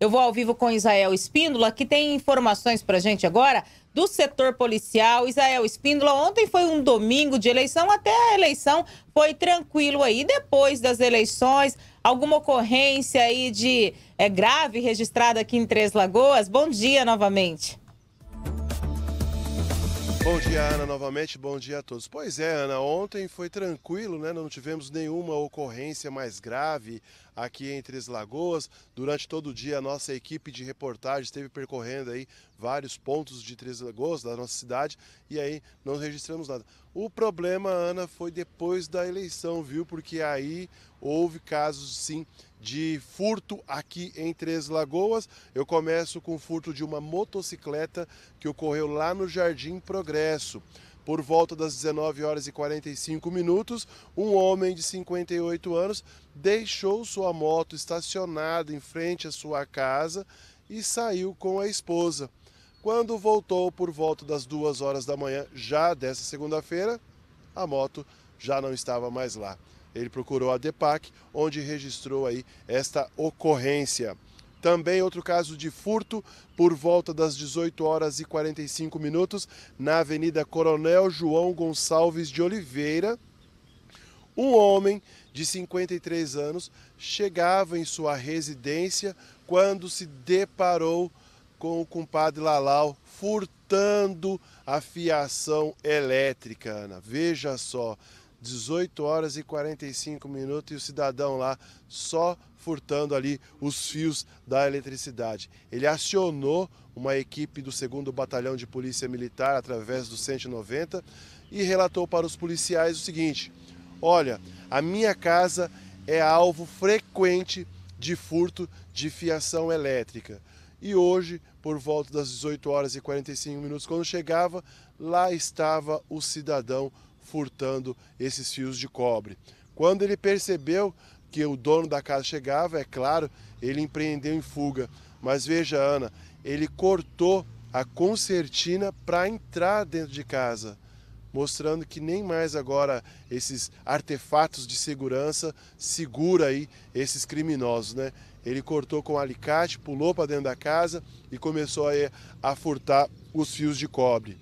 Eu vou ao vivo com Israel Espíndola, que tem informações para gente agora do setor policial. Israel Espíndola, ontem foi um domingo de eleição, até a eleição foi tranquilo aí. Depois das eleições, alguma ocorrência aí de é, grave registrada aqui em Três Lagoas? Bom dia novamente. Bom dia, Ana, novamente. Bom dia a todos. Pois é, Ana, ontem foi tranquilo, né? Não tivemos nenhuma ocorrência mais grave aqui em Três Lagoas. Durante todo o dia, a nossa equipe de reportagem esteve percorrendo aí vários pontos de Três Lagoas, da nossa cidade, e aí não registramos nada. O problema, Ana, foi depois da eleição, viu? Porque aí houve casos, sim, de furto aqui em Três Lagoas. Eu começo com o furto de uma motocicleta que ocorreu lá no Jardim Progresso. Por volta das 19 horas e 45 minutos, um homem de 58 anos deixou sua moto estacionada em frente à sua casa e saiu com a esposa. Quando voltou por volta das 2 horas da manhã, já dessa segunda-feira, a moto já não estava mais lá. Ele procurou a DEPAC, onde registrou aí esta ocorrência. Também outro caso de furto por volta das 18 horas e 45 minutos na Avenida Coronel João Gonçalves de Oliveira. Um homem de 53 anos chegava em sua residência quando se deparou com o compadre Lalau furtando a fiação elétrica, Ana. Veja só, 18 horas e 45 minutos e o cidadão lá só furtando ali os fios da eletricidade. Ele acionou uma equipe do 2 Batalhão de Polícia Militar através do 190 e relatou para os policiais o seguinte: Olha, a minha casa é alvo frequente de furto de fiação elétrica. E hoje, por volta das 18 horas e 45 minutos, quando chegava, lá estava o cidadão furtando esses fios de cobre. Quando ele percebeu que o dono da casa chegava, é claro, ele empreendeu em fuga. Mas veja, Ana, ele cortou a concertina para entrar dentro de casa, mostrando que nem mais agora esses artefatos de segurança segura aí esses criminosos, né? Ele cortou com um alicate, pulou para dentro da casa e começou a furtar os fios de cobre.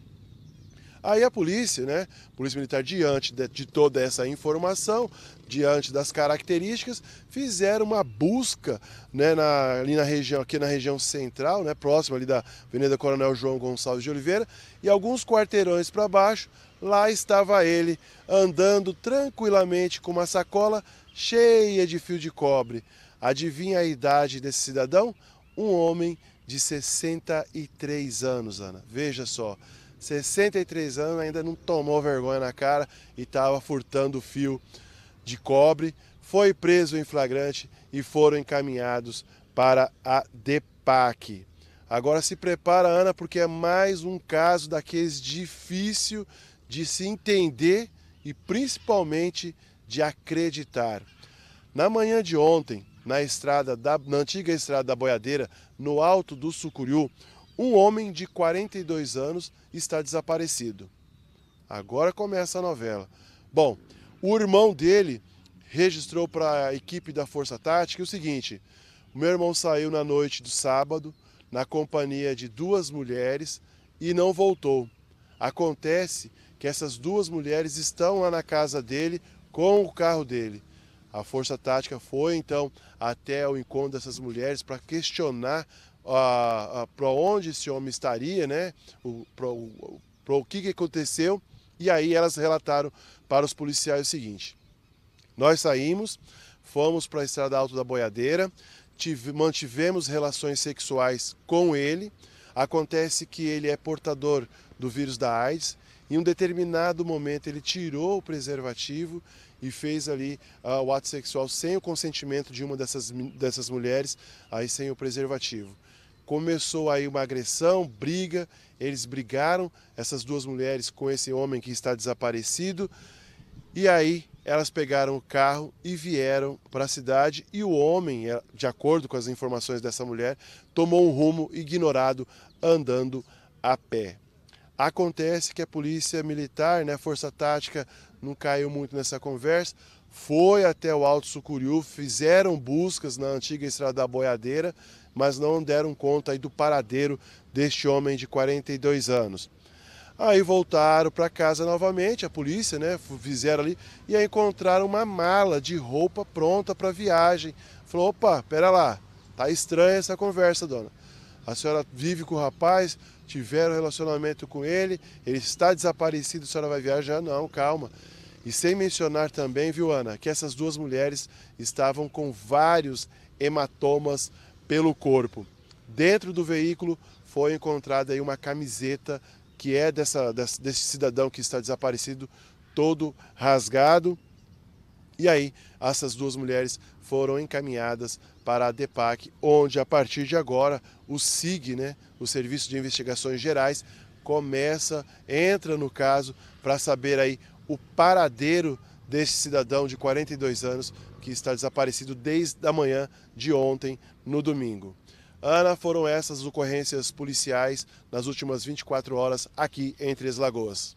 Aí a polícia, né, polícia militar, diante de, de toda essa informação, diante das características, fizeram uma busca né, na, ali na região, aqui na região central, né, próximo ali da Avenida Coronel João Gonçalves de Oliveira, e alguns quarteirões para baixo, lá estava ele andando tranquilamente com uma sacola cheia de fio de cobre. Adivinha a idade desse cidadão? Um homem de 63 anos, Ana. Veja só, 63 anos, ainda não tomou vergonha na cara e estava furtando fio de cobre. Foi preso em flagrante e foram encaminhados para a DEPAC. Agora se prepara, Ana, porque é mais um caso daqueles difícil de se entender e principalmente de acreditar. Na manhã de ontem, na estrada da, na antiga estrada da Boiadeira, no alto do Sucuriú, um homem de 42 anos está desaparecido. Agora começa a novela. Bom, o irmão dele registrou para a equipe da Força Tática o seguinte: o meu irmão saiu na noite do sábado na companhia de duas mulheres e não voltou. Acontece que essas duas mulheres estão lá na casa dele com o carro dele. A força tática foi então até o encontro dessas mulheres para questionar para onde esse homem estaria, né? O, o, o que, que aconteceu. E aí elas relataram para os policiais o seguinte: nós saímos, fomos para a estrada alto da boiadeira, tive, mantivemos relações sexuais com ele. Acontece que ele é portador do vírus da AIDS. Em um determinado momento, ele tirou o preservativo e fez ali ah, o ato sexual sem o consentimento de uma dessas, dessas mulheres, aí sem o preservativo começou aí uma agressão, briga, eles brigaram, essas duas mulheres com esse homem que está desaparecido. E aí elas pegaram o carro e vieram para a cidade e o homem, é, de acordo com as informações dessa mulher, tomou um rumo ignorado andando a pé. Acontece que a polícia militar, né, a força tática, não caiu muito nessa conversa, foi até o Alto Sucuriú, fizeram buscas na antiga estrada da boiadeira, mas não deram conta do paradeiro deste homem de 42 anos. Aí voltaram para casa novamente, a polícia, né, fizeram ali e aí encontraram uma mala de roupa pronta para viagem. Falou: "Opa, pera lá. Tá estranha essa conversa, dona. A senhora vive com o rapaz, tiveram relacionamento com ele, ele está desaparecido, a senhora vai viajar? Não, calma. E sem mencionar também, viu, Ana, que essas duas mulheres estavam com vários hematomas pelo corpo. Dentro do veículo foi encontrada aí uma camiseta que é dessa, desse, cidadão que está desaparecido, todo rasgado. E aí, essas duas mulheres foram encaminhadas para a DEPAC, onde a partir de agora o SIG, né, o Serviço de Investigações Gerais, começa, entra no caso para saber aí o paradeiro deste cidadão de 42 anos que está desaparecido desde a manhã de ontem, no domingo. Ana, foram essas as ocorrências policiais nas últimas 24 horas aqui em Três Lagoas.